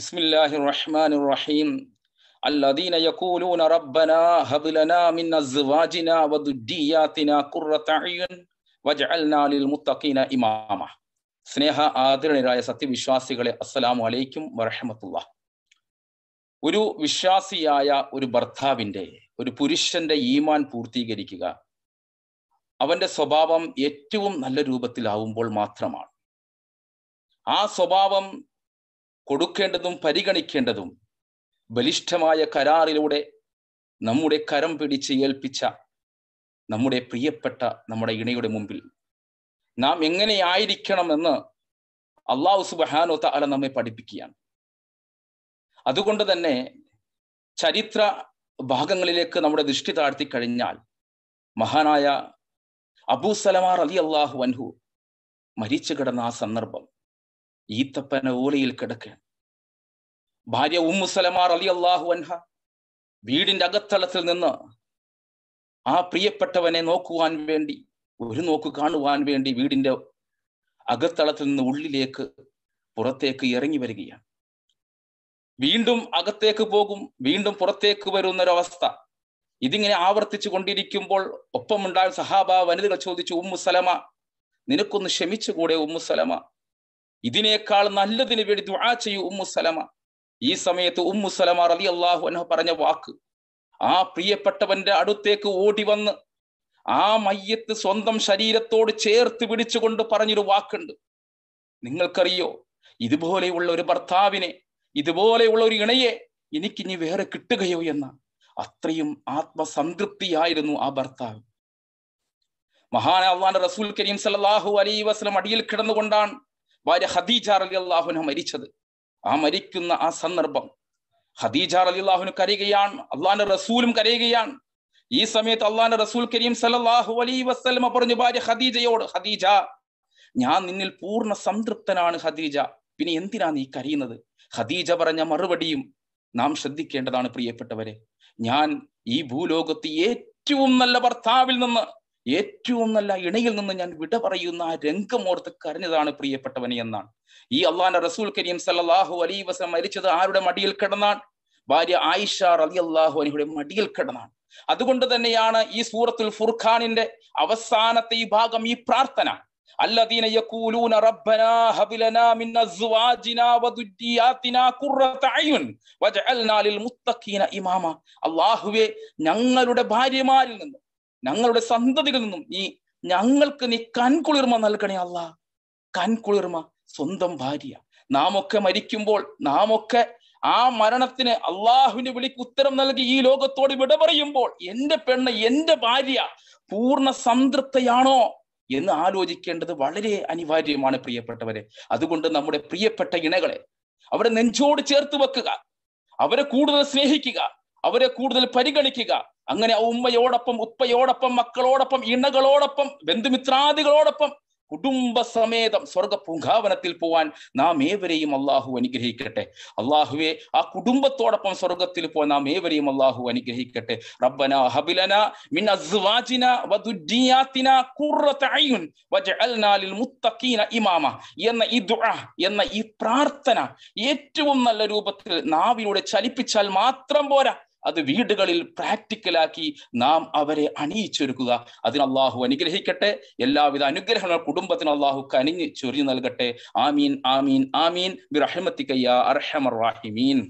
بسم الله الرحمن الرحيم الذين يقولون ربنا هب لنا من ازواجنا وذرياتنا قرة اعين വജഅൽനാ ലിൽ മുത്തഖീന ഇമാമ സ്നേഹ ആദരണീയരായ സത്യവിശ്വാസികളെ അസ്സലാമു അലൈക്കും വറഹമത്തുള്ള ഒരു വിശ്വാസിയായ ഒരു ഭർത്താവിൻ്റെ ഒരു പുരുഷന്റെ ഈമാൻ പൂർത്തീകരിക്കുക അവന്റെ സ്വഭാവം ഏറ്റവും നല്ല രൂപത്തിലാവുമ്പോൾ മാത്രമാണ് ആ സ്വഭാവം കൊടുക്കേണ്ടതും പരിഗണിക്കേണ്ടതും ബലിഷ്ഠമായ കരാറിലൂടെ നമ്മുടെ കരം പിടിച്ച് ഏൽപ്പിച്ച നമ്മുടെ പ്രിയപ്പെട്ട നമ്മുടെ ഇണയുടെ മുമ്പിൽ നാം എങ്ങനെയായിരിക്കണമെന്ന് അള്ളാഹു സുബഹാനോ താല നമ്മെ പഠിപ്പിക്കുകയാണ് അതുകൊണ്ട് തന്നെ ചരിത്ര ഭാഗങ്ങളിലേക്ക് നമ്മുടെ ദൃഷ്ടി താഴ്ത്തി കഴിഞ്ഞാൽ മഹാനായ അബൂ സലമാർ അലി അള്ളാഹു അൻഹു മരിച്ചു കിടന്ന ആ സന്ദർഭം ഈത്തപ്പന ഓലയിൽ കിടക്കുകയാണ് ഭാര്യ ഉമ്മുസലമാർ അലി അള്ളാഹു അൻഹ വീടിന്റെ അകത്തളത്തിൽ നിന്ന് ആ പ്രിയപ്പെട്ടവനെ നോക്കുവാൻ വേണ്ടി ഒരു നോക്ക് കാണുവാൻ വേണ്ടി വീടിന്റെ അകത്തളത്തിൽ നിന്ന് ഉള്ളിലേക്ക് പുറത്തേക്ക് ഇറങ്ങി വരികയാണ് വീണ്ടും അകത്തേക്ക് പോകും വീണ്ടും പുറത്തേക്ക് വരുന്നൊരവസ്ഥ ഇതിങ്ങനെ ആവർത്തിച്ചു കൊണ്ടിരിക്കുമ്പോൾ ഒപ്പമുണ്ടായ സഹാബ വനിതകൾ ചോദിച്ചു ഉമ്മുസലമ നിനക്കൊന്ന് ക്ഷമിച്ചുകൂടെ ഉമ്മുസലമ ഇതിനേക്കാൾ നല്ലതിന് വേണ്ടി ദുആ ചെയ്യൂ ഉമ്മു സലമ ഈ സമയത്ത് ഉമ്മു സലമ റലി അള്ളാഹു അനഹ പറഞ്ഞ വാക്ക് ആ പ്രിയപ്പെട്ടവന്റെ അടുത്തേക്ക് ഓടി വന്ന് ആ മയ്യത്ത് സ്വന്തം ശരീരത്തോട് ചേർത്ത് പിടിച്ചുകൊണ്ട് പറഞ്ഞൊരു വാക്കുണ്ട് നിങ്ങൾക്കറിയോ ഇതുപോലെയുള്ള ഒരു ഭർത്താവിനെ ഇതുപോലെയുള്ള ഒരു ഇണയെ എനിക്കിനി വേറെ കിട്ടുകയോ എന്ന അത്രയും ആത്മസംതൃപ്തിയായിരുന്നു ആ ഭർത്താവ് മഹാന അള്ളാന്റെ റസൂൽ കരീം സലാഹു അലൈഹി വസല്ലം അടിയിൽ കിടന്നുകൊണ്ടാണ് ഭാര്യ ഖദീജ അലി അള്ളാഹുന മരിച്ചത് ആ മരിക്കുന്ന ആ സന്ദർഭം ഖദീജ അലി അള്ളാഹുനു കരയുകയാണ് അള്ളാന്റെ റസൂലും കരയുകയാണ് ഈ സമയത്ത് അള്ളാന്റെ റസൂൽ കരീം സലാഹു അലൈ വസ്ലമ പറഞ്ഞു ഭാര്യ ഖദീജയോട് ഖദീജ ഞാൻ നിന്നിൽ പൂർണ്ണ സംതൃപ്തനാണ് ഖദീജ പിന്നെ എന്തിനാ നീ കരയുന്നത് ഖദീജ പറഞ്ഞ മറുപടിയും നാം ശ്രദ്ധിക്കേണ്ടതാണ് പ്രിയപ്പെട്ടവരെ ഞാൻ ഈ ഭൂലോകത്ത് ഏറ്റവും നല്ല ഭർത്താവിൽ നിന്ന് ഏറ്റവും നല്ല ഇണയിൽ നിന്ന് ഞാൻ വിട പറയുന്ന ആ രംഗമോർത്ത് കരഞ്ഞതാണ് പ്രിയപ്പെട്ടവനെ എന്നാണ് ഈ അള്ളാന്റെ റസൂൽ കരീം സല്ലാഹു അലി വസ്ലം മരിച്ചത് ആരുടെ മടിയിൽ കിടന്നാണ് ഭാര്യ ആയിഷ അലി അള്ളാഹു അലിയുടെ മടിയിൽ കിടന്നാണ് അതുകൊണ്ട് തന്നെയാണ് ഈ സൂറത്തുൽ ഫുർഖാനിന്റെ അവസാനത്തെ ഈ ഭാഗം ഈ പ്രാർത്ഥന الذين يقولون അല്ലാഹുവേ ഞങ്ങളുടെ ഭാര്യമാരിൽ നിന്ന് ഞങ്ങളുടെ സന്തതികളിൽ നിന്നും ഈ ഞങ്ങൾക്ക് നീ കൺകുളിർമ നൽകണേ അല്ല കൺകുളിർമ സ്വന്തം ഭാര്യ നാം ഒക്കെ മരിക്കുമ്പോൾ നാം ഒക്കെ ആ മരണത്തിന് അള്ളാഹുവിന്റെ വിളിക്ക് ഉത്തരം നൽകി ഈ ലോകത്തോട് വിട പറയുമ്പോൾ എന്റെ പെണ്ണ് എന്റെ ഭാര്യ പൂർണ്ണ സംതൃപ്തയാണോ എന്ന് ആലോചിക്കേണ്ടത് വളരെ അനിവാര്യമാണ് പ്രിയപ്പെട്ടവരെ അതുകൊണ്ട് നമ്മുടെ പ്രിയപ്പെട്ട ഇണകളെ അവരെ നെഞ്ചോട് ചേർത്ത് വെക്കുക അവരെ കൂടുതൽ സ്നേഹിക്കുക അവരെ കൂടുതൽ പരിഗണിക്കുക അങ്ങനെ ആ ഉമ്മയോടൊപ്പം ഉപ്പയോടൊപ്പം മക്കളോടൊപ്പം ഇണകളോടൊപ്പം ബന്ധുമിത്രാദികളോടൊപ്പം കുടുംബസമേതം സ്വർഗ പൂങ്കാവനത്തിൽ പോവാൻ നാം ഏവരെയും അള്ളാഹു അനുഗ്രഹിക്കട്ടെ അള്ളാഹുവെ ആ കുടുംബത്തോടൊപ്പം സ്വർഗത്തിൽ പോവാൻ നാം ഏവരെയും അള്ളാഹു അനുഗ്രഹിക്കട്ടെ റബ്ബന ഹബിലന മിൻ അസ്വാജിന ഖുർറത അയ്യുൻ വജഅൽനാ ലിൽ മുത്തഖീന ഇമാമ എന്ന ഈ ദുആ എന്ന ഈ പ്രാർത്ഥന ഏറ്റവും നല്ല രൂപത്തിൽ നാവിലൂടെ ചലിപ്പിച്ചാൽ മാത്രം പോരാ അത് വീടുകളിൽ പ്രാക്ടിക്കലാക്കി നാം അവരെ അണിയിച്ചൊരുക്കുക അതിന് അള്ളാഹു അനുഗ്രഹിക്കട്ടെ എല്ലാവിധ അനുഗ്രഹങ്ങളും കുടുംബത്തിന് അള്ളാഹു കനിഞ്ഞ് ചൊരിഞ്ഞു നൽകട്ടെ ആമീൻ ആമീൻ ആമീൻ ബിറഹമത്തിക്കയ്യ അർഹമർ റാഹിമീൻ